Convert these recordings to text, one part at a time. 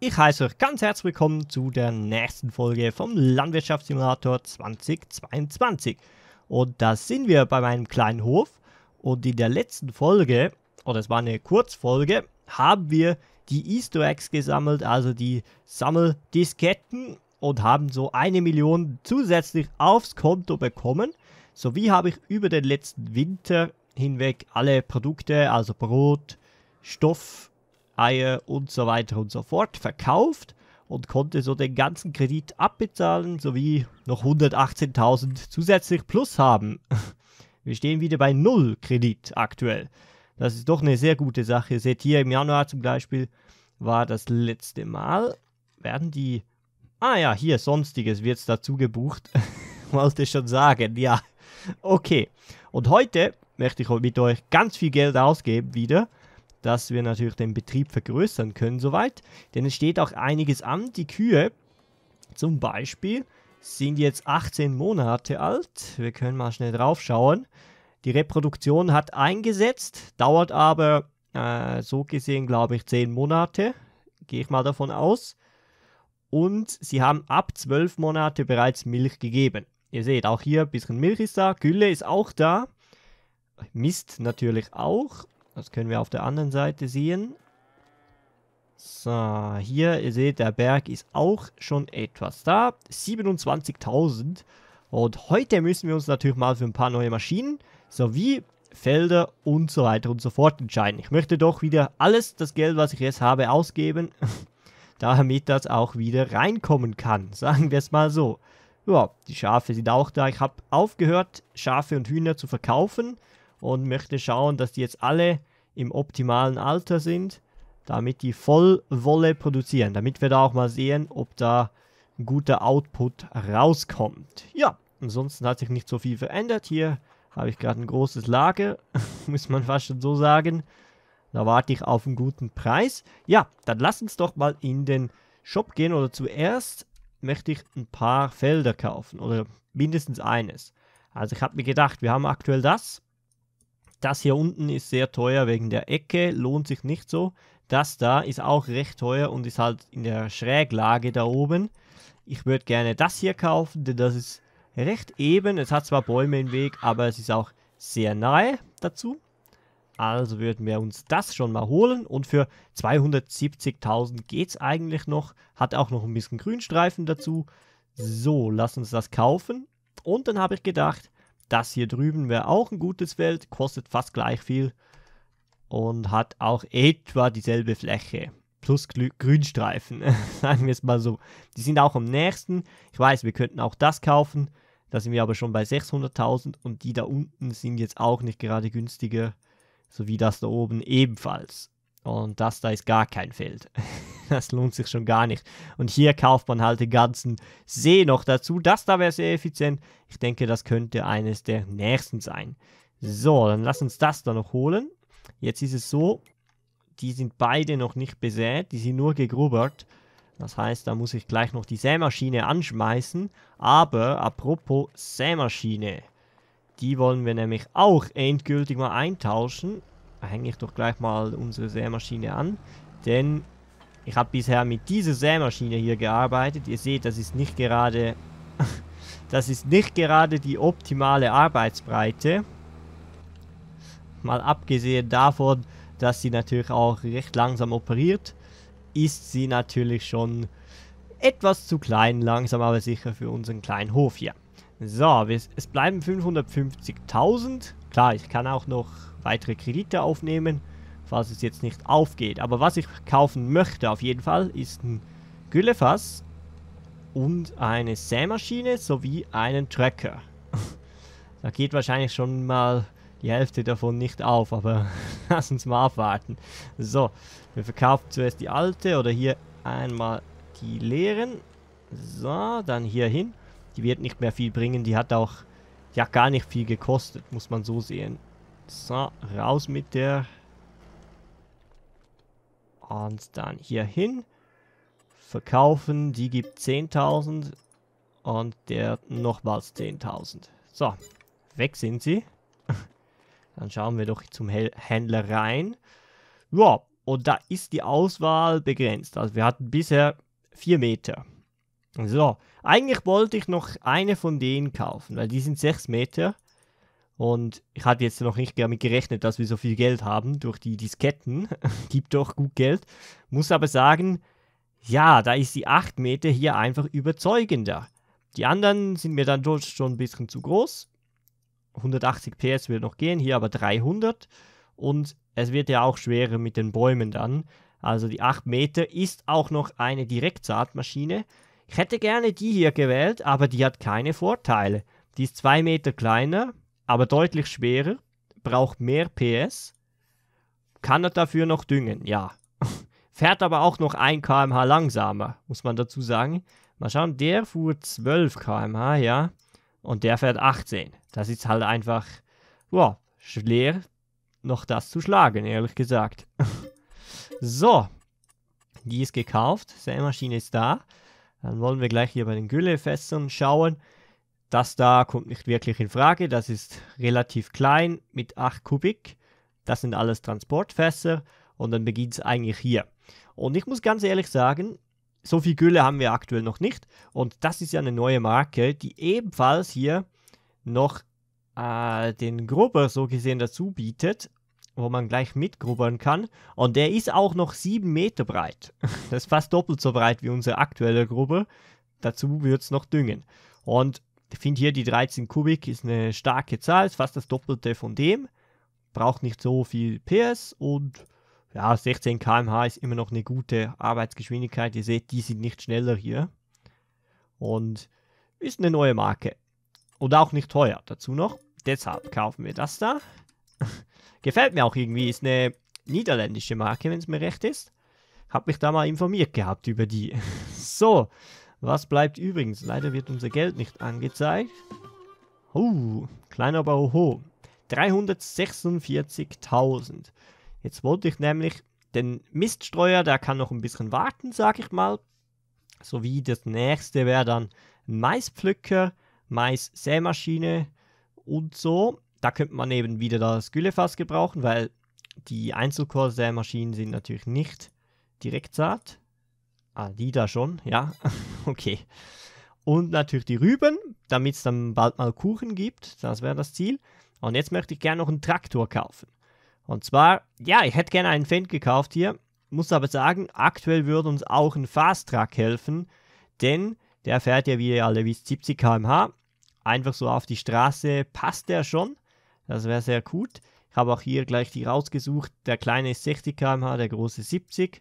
Ich heiße euch ganz herzlich willkommen zu der nächsten Folge vom Landwirtschaftssimulator 2022. Und da sind wir bei meinem kleinen Hof und in der letzten Folge, oder es war eine Kurzfolge, haben wir die Easter Eggs gesammelt, also die Sammeldisketten und haben so eine Million zusätzlich aufs Konto bekommen. Sowie habe ich über den letzten Winter hinweg alle Produkte, also Brot, Stoff Eier und so weiter und so fort verkauft und konnte so den ganzen Kredit abbezahlen sowie noch 118.000 zusätzlich plus haben. Wir stehen wieder bei Null Kredit aktuell. Das ist doch eine sehr gute Sache. Ihr seht hier im Januar zum Beispiel war das letzte Mal. Werden die. Ah ja, hier, sonstiges wird es dazu gebucht. Wollte schon sagen, ja. Okay. Und heute möchte ich mit euch ganz viel Geld ausgeben wieder dass wir natürlich den Betrieb vergrößern können soweit. Denn es steht auch einiges an. Die Kühe zum Beispiel sind jetzt 18 Monate alt. Wir können mal schnell drauf schauen. Die Reproduktion hat eingesetzt, dauert aber äh, so gesehen, glaube ich, 10 Monate. Gehe ich mal davon aus. Und sie haben ab 12 Monate bereits Milch gegeben. Ihr seht, auch hier ein bisschen Milch ist da, Gülle ist auch da, Mist natürlich auch das können wir auf der anderen Seite sehen. So, hier, ihr seht, der Berg ist auch schon etwas da. 27.000. Und heute müssen wir uns natürlich mal für ein paar neue Maschinen sowie Felder und so weiter und so fort entscheiden. Ich möchte doch wieder alles das Geld, was ich jetzt habe, ausgeben, damit das auch wieder reinkommen kann. Sagen wir es mal so. Ja, die Schafe sind auch da. Ich habe aufgehört, Schafe und Hühner zu verkaufen und möchte schauen, dass die jetzt alle im optimalen Alter sind, damit die Vollwolle produzieren, damit wir da auch mal sehen, ob da guter Output rauskommt. Ja, ansonsten hat sich nicht so viel verändert. Hier habe ich gerade ein großes Lager, muss man fast schon so sagen. Da warte ich auf einen guten Preis. Ja, dann lass uns doch mal in den Shop gehen oder zuerst möchte ich ein paar Felder kaufen oder mindestens eines. Also ich habe mir gedacht, wir haben aktuell das, das hier unten ist sehr teuer wegen der Ecke, lohnt sich nicht so. Das da ist auch recht teuer und ist halt in der Schräglage da oben. Ich würde gerne das hier kaufen, denn das ist recht eben. Es hat zwar Bäume im Weg, aber es ist auch sehr nahe dazu. Also würden wir uns das schon mal holen. Und für 270.000 geht es eigentlich noch. Hat auch noch ein bisschen Grünstreifen dazu. So, lass uns das kaufen. Und dann habe ich gedacht, das hier drüben wäre auch ein gutes Feld, kostet fast gleich viel und hat auch etwa dieselbe Fläche. Plus Glü Grünstreifen, sagen wir es mal so. Die sind auch am nächsten. Ich weiß, wir könnten auch das kaufen. Da sind wir aber schon bei 600.000 und die da unten sind jetzt auch nicht gerade günstiger. So wie das da oben ebenfalls. Und das da ist gar kein Feld. das lohnt sich schon gar nicht. Und hier kauft man halt den ganzen See noch dazu. Das da wäre sehr effizient. Ich denke, das könnte eines der nächsten sein. So, dann lass uns das da noch holen. Jetzt ist es so, die sind beide noch nicht besät, die sind nur gegrubbert. Das heißt, da muss ich gleich noch die Sämaschine anschmeißen. Aber, apropos Sämaschine, die wollen wir nämlich auch endgültig mal eintauschen. Da hänge ich doch gleich mal unsere Sämaschine an. Denn ich habe bisher mit dieser Sämaschine hier gearbeitet. Ihr seht, das ist nicht gerade... das ist nicht gerade die optimale Arbeitsbreite. Mal abgesehen davon, dass sie natürlich auch recht langsam operiert, ist sie natürlich schon etwas zu klein, langsam aber sicher für unseren kleinen Hof hier. So, es bleiben 550.000. Klar, ich kann auch noch weitere Kredite aufnehmen falls es jetzt nicht aufgeht. Aber was ich kaufen möchte auf jeden Fall ist ein Güllefass und eine Sämaschine sowie einen Tracker. da geht wahrscheinlich schon mal die Hälfte davon nicht auf, aber lass uns mal abwarten. So, wir verkaufen zuerst die alte oder hier einmal die leeren. So, dann hier hin. Die wird nicht mehr viel bringen, die hat auch ja gar nicht viel gekostet, muss man so sehen. So, raus mit der und dann hier hin. Verkaufen. Die gibt 10.000. Und der nochmals 10.000. So. Weg sind sie. dann schauen wir doch zum Händler rein. Ja. Und da ist die Auswahl begrenzt. Also wir hatten bisher 4 Meter. So. Eigentlich wollte ich noch eine von denen kaufen. Weil die sind 6 Meter. Und ich hatte jetzt noch nicht damit gerechnet, dass wir so viel Geld haben durch die Disketten. Gibt doch gut Geld. Muss aber sagen, ja, da ist die 8 Meter hier einfach überzeugender. Die anderen sind mir dann dort schon ein bisschen zu groß. 180 PS wird noch gehen, hier aber 300. Und es wird ja auch schwerer mit den Bäumen dann. Also die 8 Meter ist auch noch eine Direktsaatmaschine. Ich hätte gerne die hier gewählt, aber die hat keine Vorteile. Die ist 2 Meter kleiner, aber deutlich schwerer, braucht mehr PS, kann er dafür noch düngen, ja. Fährt aber auch noch 1 km/h langsamer, muss man dazu sagen. Mal schauen, der fuhr 12 km/h, ja, und der fährt 18. Das ist halt einfach, wow, schwer noch das zu schlagen, ehrlich gesagt. so, die ist gekauft, Sämaschine ist da. Dann wollen wir gleich hier bei den Güllefässern schauen. Das da kommt nicht wirklich in Frage, das ist relativ klein mit 8 Kubik. Das sind alles Transportfässer und dann beginnt es eigentlich hier. Und ich muss ganz ehrlich sagen, so viel Gülle haben wir aktuell noch nicht. Und das ist ja eine neue Marke, die ebenfalls hier noch äh, den Grubber so gesehen dazu bietet, wo man gleich mitgrubbern kann. Und der ist auch noch 7 Meter breit. Das ist fast doppelt so breit wie unser aktueller Grubber. Dazu wird es noch düngen. Und ich finde hier die 13 Kubik ist eine starke Zahl, ist fast das Doppelte von dem. Braucht nicht so viel PS und ja, 16 km/h ist immer noch eine gute Arbeitsgeschwindigkeit. Ihr seht, die sind nicht schneller hier. Und ist eine neue Marke. Und auch nicht teuer dazu noch. Deshalb kaufen wir das da. Gefällt mir auch irgendwie. Ist eine niederländische Marke, wenn es mir recht ist. Hab mich da mal informiert gehabt über die. so, was bleibt übrigens? Leider wird unser Geld nicht angezeigt. Uh, kleiner Bauho. 346.000. Jetzt wollte ich nämlich den Miststreuer, der kann noch ein bisschen warten, sag ich mal. Sowie das nächste wäre dann Maispflücker, Mais-Sämaschine und so. Da könnte man eben wieder das Güllefass gebrauchen, weil die Einzelkorsämaschinen sind natürlich nicht direkt saat. Ah, die da schon, ja. okay. Und natürlich die Rüben, damit es dann bald mal Kuchen gibt. Das wäre das Ziel. Und jetzt möchte ich gerne noch einen Traktor kaufen. Und zwar, ja, ich hätte gerne einen Fendt gekauft hier. Muss aber sagen, aktuell würde uns auch ein Fast Track helfen, denn der fährt ja, wie ihr alle wisst, 70 km/h. Einfach so auf die Straße passt der schon. Das wäre sehr gut. Ich habe auch hier gleich die rausgesucht. Der kleine ist 60 km/h, der große 70.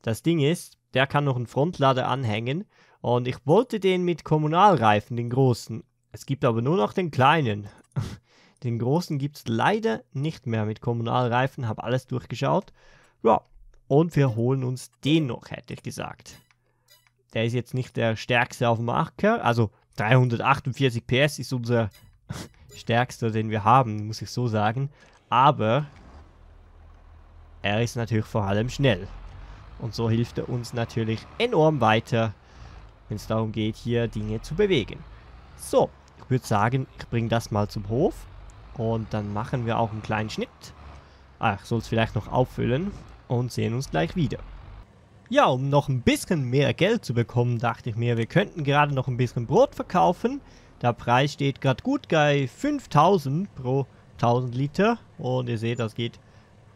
Das Ding ist, der kann noch einen Frontlader anhängen. Und ich wollte den mit Kommunalreifen, den großen. Es gibt aber nur noch den kleinen. Den großen gibt es leider nicht mehr mit Kommunalreifen. Habe alles durchgeschaut. Ja, und wir holen uns den noch, hätte ich gesagt. Der ist jetzt nicht der stärkste auf dem Acker. Also 348 PS ist unser stärkster, den wir haben, muss ich so sagen. Aber er ist natürlich vor allem schnell. Und so hilft er uns natürlich enorm weiter, wenn es darum geht, hier Dinge zu bewegen. So, ich würde sagen, ich bringe das mal zum Hof. Und dann machen wir auch einen kleinen Schnitt. Ah, ich soll es vielleicht noch auffüllen. Und sehen uns gleich wieder. Ja, um noch ein bisschen mehr Geld zu bekommen, dachte ich mir, wir könnten gerade noch ein bisschen Brot verkaufen. Der Preis steht gerade gut bei 5000 pro 1000 Liter. Und ihr seht, das geht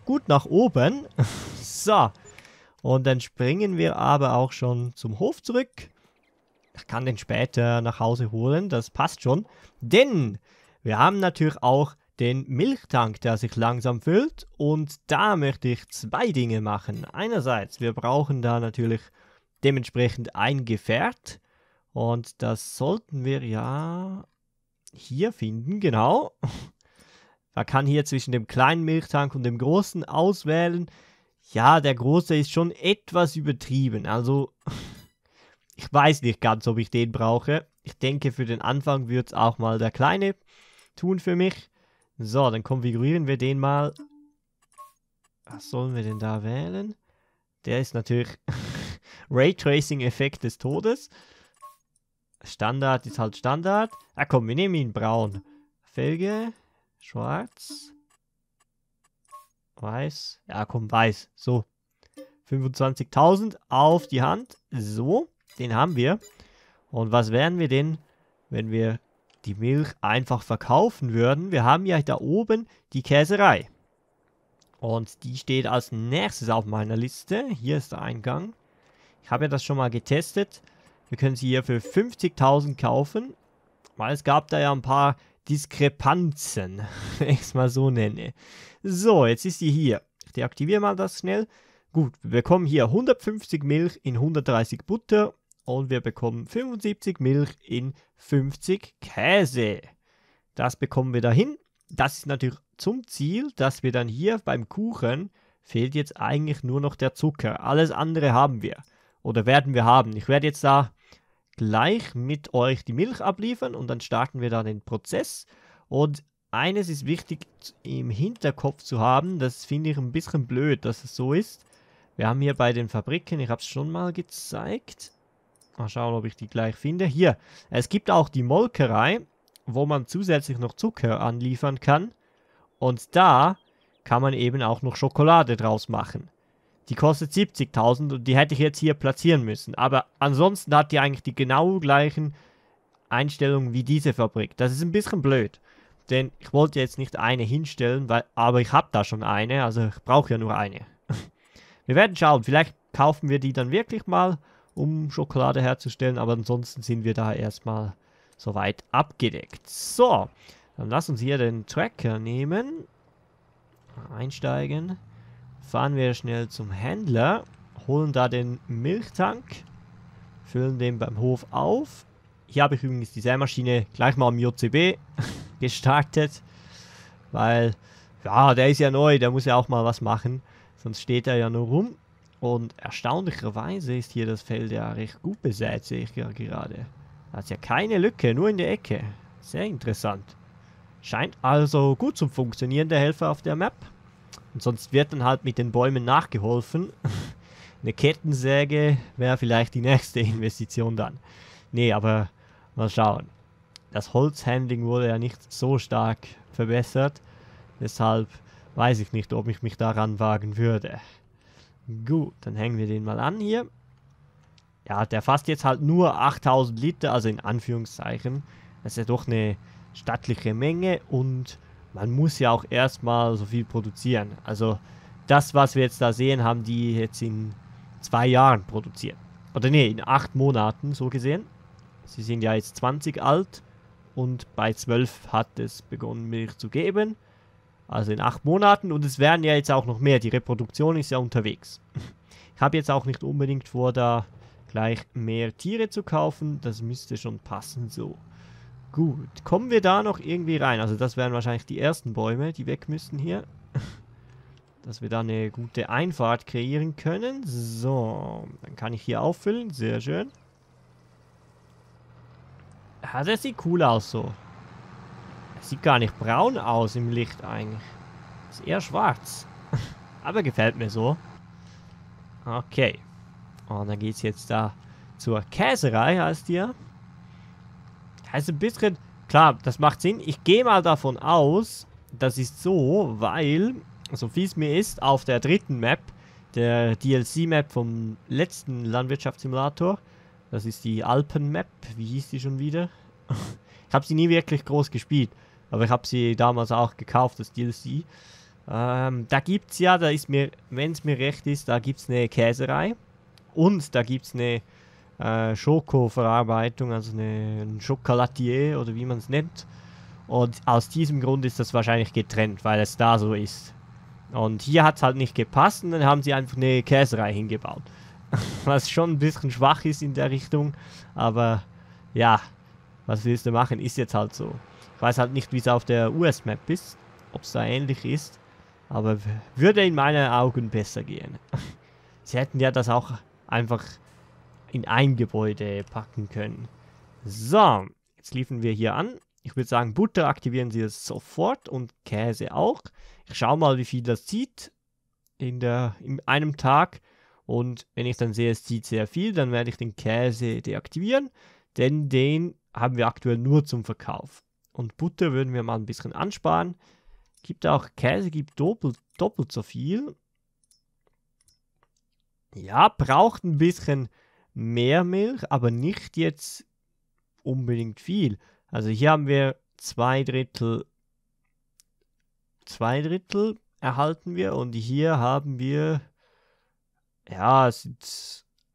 gut nach oben. so, und dann springen wir aber auch schon zum Hof zurück. Ich kann den später nach Hause holen, das passt schon. Denn wir haben natürlich auch den Milchtank, der sich langsam füllt. Und da möchte ich zwei Dinge machen. Einerseits, wir brauchen da natürlich dementsprechend ein Gefährt. Und das sollten wir ja hier finden, genau. Man kann hier zwischen dem kleinen Milchtank und dem großen auswählen. Ja, der große ist schon etwas übertrieben. Also, ich weiß nicht ganz, ob ich den brauche. Ich denke, für den Anfang wird es auch mal der kleine tun für mich. So, dann konfigurieren wir den mal. Was sollen wir denn da wählen? Der ist natürlich Raytracing-Effekt des Todes. Standard ist halt Standard. Ah komm, wir nehmen ihn braun. Felge, schwarz. Weiß. Ja, komm, weiß. So. 25.000 auf die Hand. So, den haben wir. Und was wären wir denn, wenn wir die Milch einfach verkaufen würden? Wir haben ja da oben die Käserei. Und die steht als nächstes auf meiner Liste. Hier ist der Eingang. Ich habe ja das schon mal getestet. Wir können sie hier für 50.000 kaufen. Weil es gab da ja ein paar Diskrepanzen, wenn ich es mal so nenne. So, jetzt ist sie hier. Ich deaktiviere mal das schnell. Gut, wir bekommen hier 150 Milch in 130 Butter und wir bekommen 75 Milch in 50 Käse. Das bekommen wir dahin. Das ist natürlich zum Ziel, dass wir dann hier beim Kuchen fehlt jetzt eigentlich nur noch der Zucker. Alles andere haben wir oder werden wir haben. Ich werde jetzt da gleich mit euch die Milch abliefern und dann starten wir da den Prozess. Und eines ist wichtig im Hinterkopf zu haben, das finde ich ein bisschen blöd, dass es so ist. Wir haben hier bei den Fabriken, ich habe es schon mal gezeigt. Mal schauen, ob ich die gleich finde. Hier, es gibt auch die Molkerei, wo man zusätzlich noch Zucker anliefern kann. Und da kann man eben auch noch Schokolade draus machen. Die kostet 70.000 und die hätte ich jetzt hier platzieren müssen. Aber ansonsten hat die eigentlich die genau gleichen Einstellungen wie diese Fabrik. Das ist ein bisschen blöd. Denn ich wollte jetzt nicht eine hinstellen, weil, aber ich habe da schon eine, also ich brauche ja nur eine. wir werden schauen, vielleicht kaufen wir die dann wirklich mal, um Schokolade herzustellen, aber ansonsten sind wir da erstmal soweit abgedeckt. So, dann lass uns hier den Tracker nehmen, einsteigen fahren wir schnell zum Händler, holen da den Milchtank, füllen den beim Hof auf. Hier habe ich übrigens die Sämaschine gleich mal am JCB gestartet, weil, ja, der ist ja neu, der muss ja auch mal was machen, sonst steht er ja nur rum. Und erstaunlicherweise ist hier das Feld ja recht gut besät, sehe ich ja gerade. Da hat ja keine Lücke, nur in der Ecke. Sehr interessant. Scheint also gut zu funktionieren, der Helfer auf der Map. Und sonst wird dann halt mit den Bäumen nachgeholfen. Eine Kettensäge wäre vielleicht die nächste Investition dann. Nee, aber mal schauen. Das Holzhandling wurde ja nicht so stark verbessert. Deshalb weiß ich nicht, ob ich mich daran wagen würde. Gut, dann hängen wir den mal an hier. Ja, der fasst jetzt halt nur 8000 Liter, also in Anführungszeichen. Das ist ja doch eine stattliche Menge und man muss ja auch erstmal so viel produzieren. Also das, was wir jetzt da sehen, haben die jetzt in zwei Jahren produziert. Oder nee, in acht Monaten so gesehen. Sie sind ja jetzt 20 alt und bei 12 hat es begonnen Milch zu geben. Also in acht Monaten und es werden ja jetzt auch noch mehr. Die Reproduktion ist ja unterwegs. Ich habe jetzt auch nicht unbedingt vor, da gleich mehr Tiere zu kaufen. Das müsste schon passen so. Gut, kommen wir da noch irgendwie rein? Also das wären wahrscheinlich die ersten Bäume, die weg müssen hier. Dass wir da eine gute Einfahrt kreieren können. So, dann kann ich hier auffüllen. Sehr schön. Ja, ah, das sieht cool aus so. Das sieht gar nicht braun aus im Licht eigentlich. Das ist eher schwarz. Aber gefällt mir so. Okay. Und oh, dann geht es jetzt da zur Käserei, heißt die ja. Also ein bisschen, klar, das macht Sinn. Ich gehe mal davon aus, das ist so, weil, so wie es mir ist, auf der dritten Map, der DLC-Map vom letzten Landwirtschaftssimulator, das ist die Alpen-Map, wie hieß die schon wieder? ich habe sie nie wirklich groß gespielt, aber ich habe sie damals auch gekauft, das DLC. Ähm, da gibt es ja, da ist mir, wenn es mir recht ist, da gibt es eine Käserei und da gibt es eine äh, Schokoverarbeitung, also eine, ein Chocolatier oder wie man es nennt. Und aus diesem Grund ist das wahrscheinlich getrennt, weil es da so ist. Und hier hat es halt nicht gepasst und dann haben sie einfach eine Käserei hingebaut. was schon ein bisschen schwach ist in der Richtung, aber ja, was willst du machen, ist jetzt halt so. Ich weiß halt nicht, wie es auf der US-Map ist, ob es da ähnlich ist, aber würde in meinen Augen besser gehen. sie hätten ja das auch einfach in ein Gebäude packen können. So, jetzt liefen wir hier an. Ich würde sagen, Butter aktivieren Sie es sofort und Käse auch. Ich schaue mal, wie viel das zieht in, der, in einem Tag. Und wenn ich dann sehe, es zieht sehr viel, dann werde ich den Käse deaktivieren, denn den haben wir aktuell nur zum Verkauf. Und Butter würden wir mal ein bisschen ansparen. Gibt auch Käse, gibt doppelt, doppelt so viel. Ja, braucht ein bisschen mehr Milch, aber nicht jetzt unbedingt viel. Also hier haben wir zwei Drittel, zwei Drittel erhalten wir und hier haben wir, ja, es sind,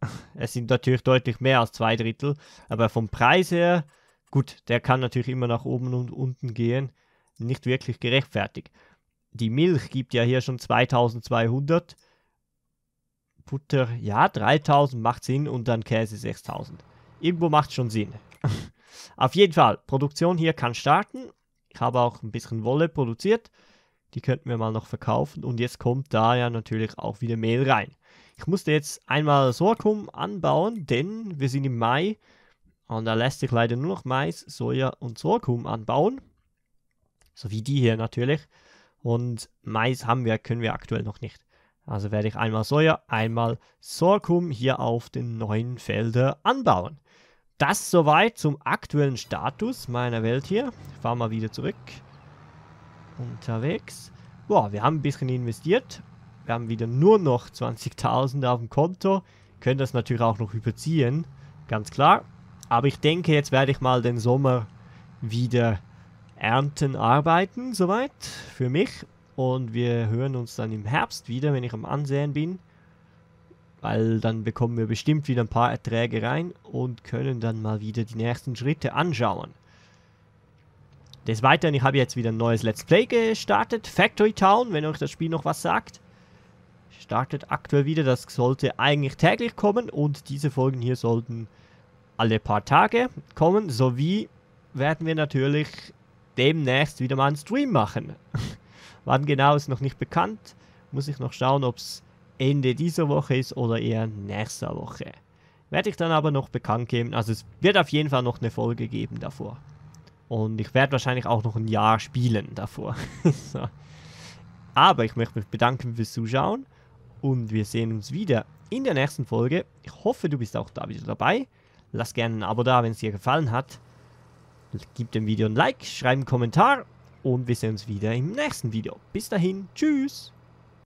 es sind natürlich deutlich mehr als zwei Drittel, aber vom Preis her, gut, der kann natürlich immer nach oben und unten gehen, nicht wirklich gerechtfertigt. Die Milch gibt ja hier schon 2200 Butter, ja, 3000 macht Sinn und dann Käse 6000. Irgendwo macht schon Sinn. Auf jeden Fall, Produktion hier kann starten. Ich habe auch ein bisschen Wolle produziert. Die könnten wir mal noch verkaufen. Und jetzt kommt da ja natürlich auch wieder Mehl rein. Ich musste jetzt einmal Sorghum anbauen, denn wir sind im Mai. Und da lässt sich leider nur noch Mais, Soja und Sorghum anbauen. So wie die hier natürlich. Und Mais haben wir, können wir aktuell noch nicht. Also werde ich einmal Soja, einmal Sorghum hier auf den neuen Feldern anbauen. Das soweit zum aktuellen Status meiner Welt hier. Ich fahre mal wieder zurück. Unterwegs. Boah, wir haben ein bisschen investiert. Wir haben wieder nur noch 20.000 auf dem Konto. Können das natürlich auch noch überziehen. Ganz klar. Aber ich denke, jetzt werde ich mal den Sommer wieder ernten, arbeiten. Soweit für mich. Und wir hören uns dann im Herbst wieder, wenn ich am Ansehen bin. Weil dann bekommen wir bestimmt wieder ein paar Erträge rein und können dann mal wieder die nächsten Schritte anschauen. Des Weiteren, ich habe jetzt wieder ein neues Let's Play gestartet. Factory Town, wenn euch das Spiel noch was sagt. Startet aktuell wieder, das sollte eigentlich täglich kommen. Und diese Folgen hier sollten alle paar Tage kommen. Sowie werden wir natürlich demnächst wieder mal einen Stream machen. Wann genau ist noch nicht bekannt. Muss ich noch schauen, ob es Ende dieser Woche ist oder eher nächster Woche. Werde ich dann aber noch bekannt geben. Also es wird auf jeden Fall noch eine Folge geben davor. Und ich werde wahrscheinlich auch noch ein Jahr spielen davor. so. Aber ich möchte mich bedanken fürs Zuschauen und wir sehen uns wieder in der nächsten Folge. Ich hoffe, du bist auch da wieder dabei. Lass gerne ein Abo da, wenn es dir gefallen hat. Gib dem Video ein Like, schreib einen Kommentar und wir sehen uns wieder im nächsten Video. Bis dahin, tschüss!